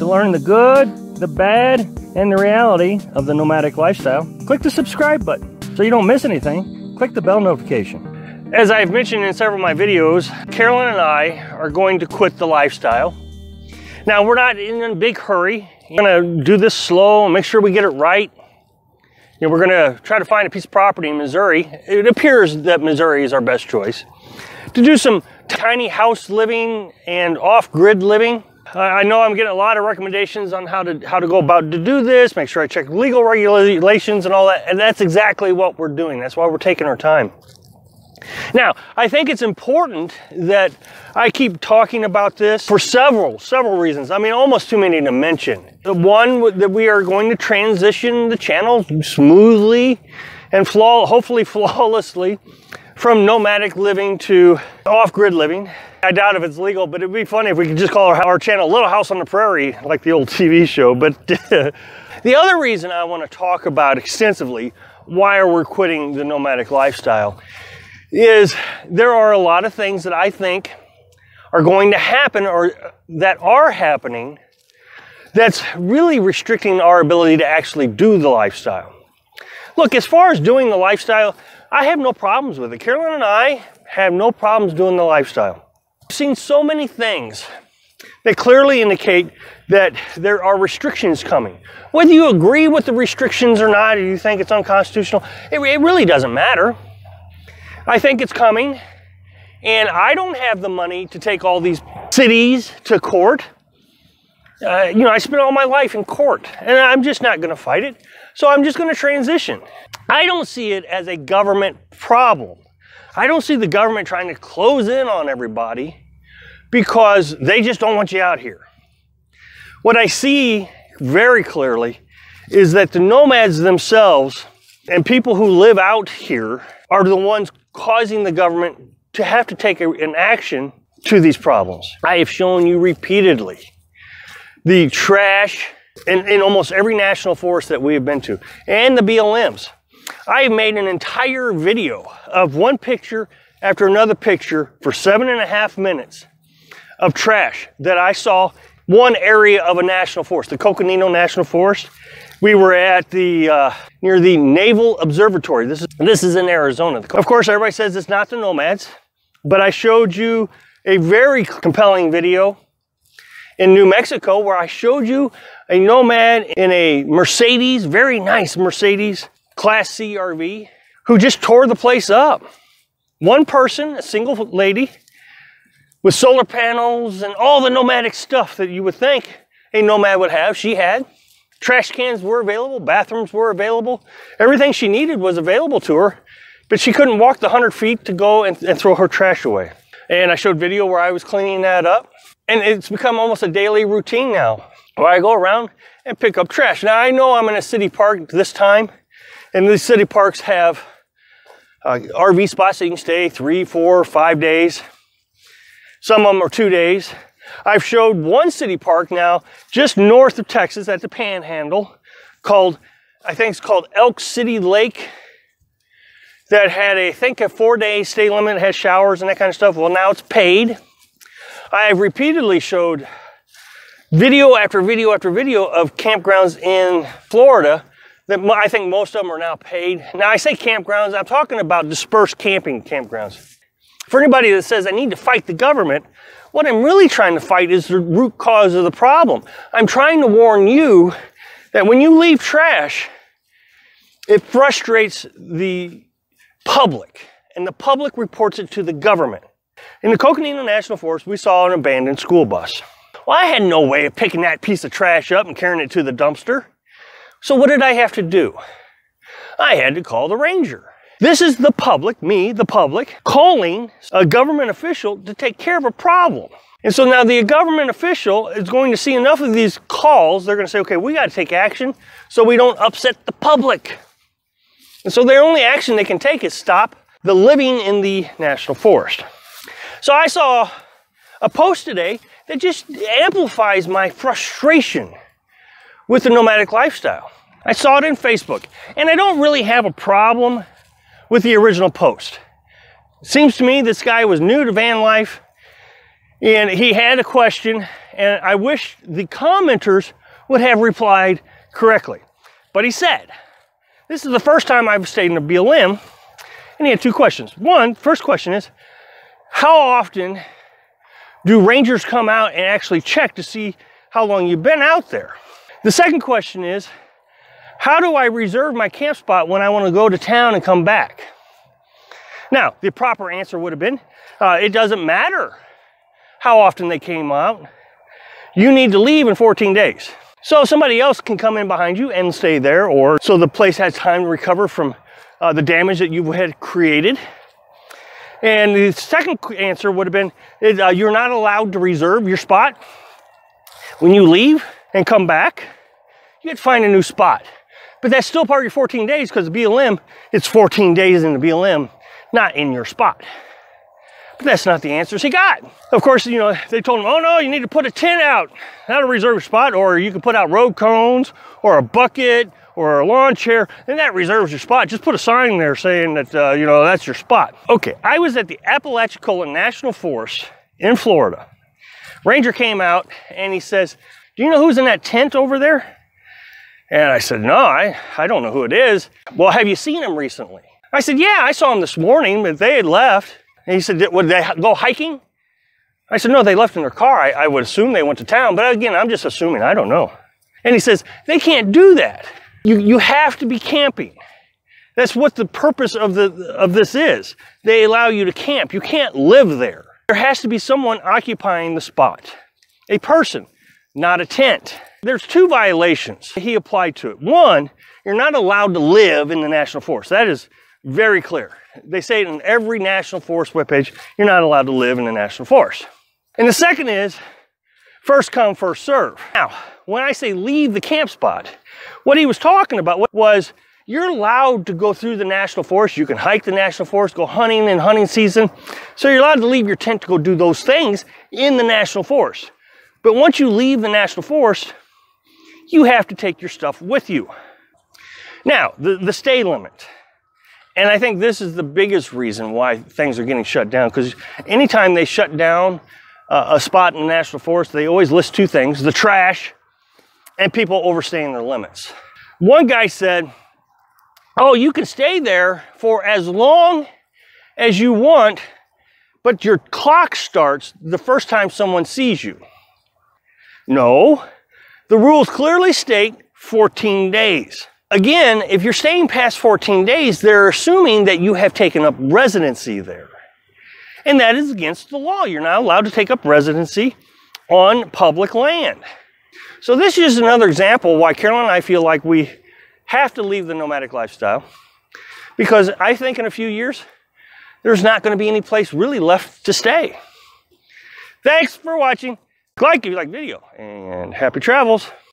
To learn the good, the bad, and the reality of the nomadic lifestyle, click the subscribe button so you don't miss anything. Click the bell notification. As I've mentioned in several of my videos, Carolyn and I are going to quit the lifestyle. Now, we're not in a big hurry. We're gonna do this slow and make sure we get it right. You know, we're gonna try to find a piece of property in Missouri. It appears that Missouri is our best choice. To do some tiny house living and off-grid living. I know I'm getting a lot of recommendations on how to how to go about to do this, make sure I check legal regulations and all that. And that's exactly what we're doing. That's why we're taking our time. Now, I think it's important that I keep talking about this for several, several reasons. I mean, almost too many to mention. The one that we are going to transition the channel smoothly and flaw, hopefully flawlessly from nomadic living to off-grid living. I doubt if it's legal, but it'd be funny if we could just call our, our channel Little House on the Prairie, like the old TV show. But the other reason I want to talk about extensively why we're quitting the nomadic lifestyle is there are a lot of things that I think are going to happen or that are happening that's really restricting our ability to actually do the lifestyle. Look, as far as doing the lifestyle, I have no problems with it. Carolyn and I have no problems doing the lifestyle. I've seen so many things that clearly indicate that there are restrictions coming. Whether you agree with the restrictions or not, or you think it's unconstitutional, it, it really doesn't matter. I think it's coming, and I don't have the money to take all these cities to court. Uh, you know, I spent all my life in court and I'm just not going to fight it. So I'm just going to transition. I don't see it as a government problem. I don't see the government trying to close in on everybody because they just don't want you out here. What I see very clearly is that the nomads themselves and people who live out here are the ones causing the government to have to take a, an action to these problems. I have shown you repeatedly the trash in, in almost every national forest that we have been to and the BLMs. I have made an entire video of one picture after another picture for seven and a half minutes of trash that I saw one area of a national forest, the Coconino National Forest. We were at the, uh, near the Naval Observatory. This is, this is in Arizona. Of course, everybody says it's not the nomads, but I showed you a very compelling video in New Mexico where I showed you a nomad in a Mercedes, very nice Mercedes Class C RV, who just tore the place up. One person, a single lady, with solar panels and all the nomadic stuff that you would think a nomad would have, she had. Trash cans were available, bathrooms were available. Everything she needed was available to her, but she couldn't walk the 100 feet to go and, and throw her trash away. And I showed video where I was cleaning that up and it's become almost a daily routine now where I go around and pick up trash. Now I know I'm in a city park this time, and these city parks have uh, RV spots that you can stay three, four, five days. Some of them are two days. I've showed one city park now just north of Texas at the Panhandle called, I think it's called Elk City Lake that had a, I think a four day stay limit, has showers and that kind of stuff. Well, now it's paid. I have repeatedly showed video after video after video of campgrounds in Florida that I think most of them are now paid. Now I say campgrounds, I'm talking about dispersed camping campgrounds. For anybody that says I need to fight the government, what I'm really trying to fight is the root cause of the problem. I'm trying to warn you that when you leave trash, it frustrates the public and the public reports it to the government. In the Coconino National Forest, we saw an abandoned school bus. Well, I had no way of picking that piece of trash up and carrying it to the dumpster. So what did I have to do? I had to call the ranger. This is the public, me, the public, calling a government official to take care of a problem. And so now the government official is going to see enough of these calls, they're going to say, okay, we got to take action so we don't upset the public. And so their only action they can take is stop the living in the national forest. So I saw a post today that just amplifies my frustration with the nomadic lifestyle. I saw it in Facebook, and I don't really have a problem with the original post. seems to me this guy was new to van life, and he had a question, and I wish the commenters would have replied correctly. But he said, this is the first time I've stayed in a BLM, and he had two questions. One, first question is, how often do rangers come out and actually check to see how long you've been out there? The second question is, how do I reserve my camp spot when I want to go to town and come back? Now, the proper answer would have been, uh, it doesn't matter how often they came out. You need to leave in 14 days. So somebody else can come in behind you and stay there, or so the place has time to recover from uh, the damage that you had created. And the second answer would have been uh, you're not allowed to reserve your spot. When you leave and come back, you'd find a new spot. But that's still part of your 14 days because the BLM, it's 14 days in the BLM, not in your spot. But that's not the answers he got. Of course, you know, they told him, oh no, you need to put a tent out, not a reserve spot, or you can put out road cones or a bucket or a lawn chair, then that reserves your spot. Just put a sign there saying that, uh, you know, that's your spot. Okay, I was at the Apalachicola National Forest in Florida. Ranger came out and he says, do you know who's in that tent over there? And I said, no, I, I don't know who it is. Well, have you seen him recently? I said, yeah, I saw him this morning, but they had left. And he said, would they go hiking? I said, no, they left in their car. I, I would assume they went to town, but again, I'm just assuming, I don't know. And he says, they can't do that. You, you have to be camping. That's what the purpose of, the, of this is. They allow you to camp. You can't live there. There has to be someone occupying the spot. A person, not a tent. There's two violations he applied to it. One, you're not allowed to live in the national forest. That is very clear. They say it in every national forest webpage, you're not allowed to live in the national forest. And the second is first come, first serve. Now, when I say leave the camp spot, what he was talking about was you're allowed to go through the national forest. You can hike the national forest, go hunting in hunting season. So you're allowed to leave your tent to go do those things in the national forest. But once you leave the national forest, you have to take your stuff with you. Now, the, the stay limit. And I think this is the biggest reason why things are getting shut down because anytime they shut down uh, a spot in the National Forest, they always list two things, the trash and people overstaying their limits. One guy said, oh, you can stay there for as long as you want, but your clock starts the first time someone sees you. No, the rules clearly state 14 days. Again, if you're staying past 14 days, they're assuming that you have taken up residency there and that is against the law. You're not allowed to take up residency on public land. So this is another example why Carolyn and I feel like we have to leave the nomadic lifestyle because I think in a few years, there's not going to be any place really left to stay. Thanks for watching. Like if you like video and happy travels.